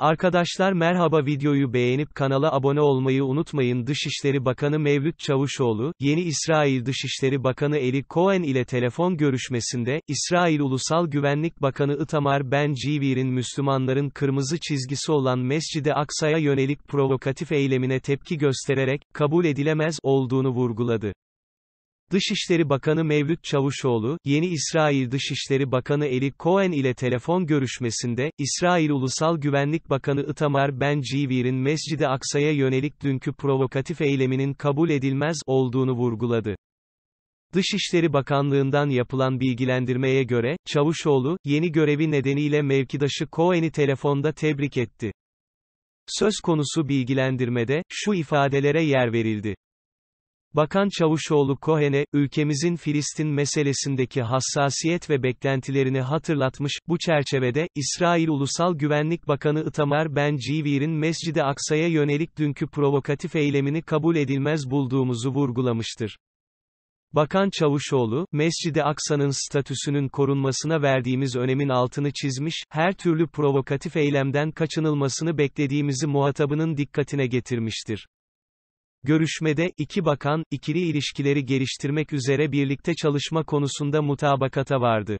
Arkadaşlar merhaba videoyu beğenip kanala abone olmayı unutmayın Dışişleri Bakanı Mevlüt Çavuşoğlu, yeni İsrail Dışişleri Bakanı Eli Cohen ile telefon görüşmesinde, İsrail Ulusal Güvenlik Bakanı Itamar Ben Civir'in Müslümanların kırmızı çizgisi olan Mescid-i Aksa'ya yönelik provokatif eylemine tepki göstererek, kabul edilemez olduğunu vurguladı. Dışişleri Bakanı Mevlüt Çavuşoğlu, yeni İsrail Dışişleri Bakanı Eli Cohen ile telefon görüşmesinde, İsrail Ulusal Güvenlik Bakanı Itamar Ben-Civir'in Mescid-i Aksa'ya yönelik dünkü provokatif eyleminin kabul edilmez olduğunu vurguladı. Dışişleri Bakanlığından yapılan bilgilendirmeye göre, Çavuşoğlu, yeni görevi nedeniyle mevkidaşı Cohen'i telefonda tebrik etti. Söz konusu bilgilendirmede, şu ifadelere yer verildi. Bakan Çavuşoğlu kohene ülkemizin Filistin meselesindeki hassasiyet ve beklentilerini hatırlatmış, bu çerçevede, İsrail Ulusal Güvenlik Bakanı Itamar Ben Civir'in Mescid-i Aksa'ya yönelik dünkü provokatif eylemini kabul edilmez bulduğumuzu vurgulamıştır. Bakan Çavuşoğlu, Mescid-i Aksa'nın statüsünün korunmasına verdiğimiz önemin altını çizmiş, her türlü provokatif eylemden kaçınılmasını beklediğimizi muhatabının dikkatine getirmiştir. Görüşmede, iki bakan, ikili ilişkileri geliştirmek üzere birlikte çalışma konusunda mutabakata vardı.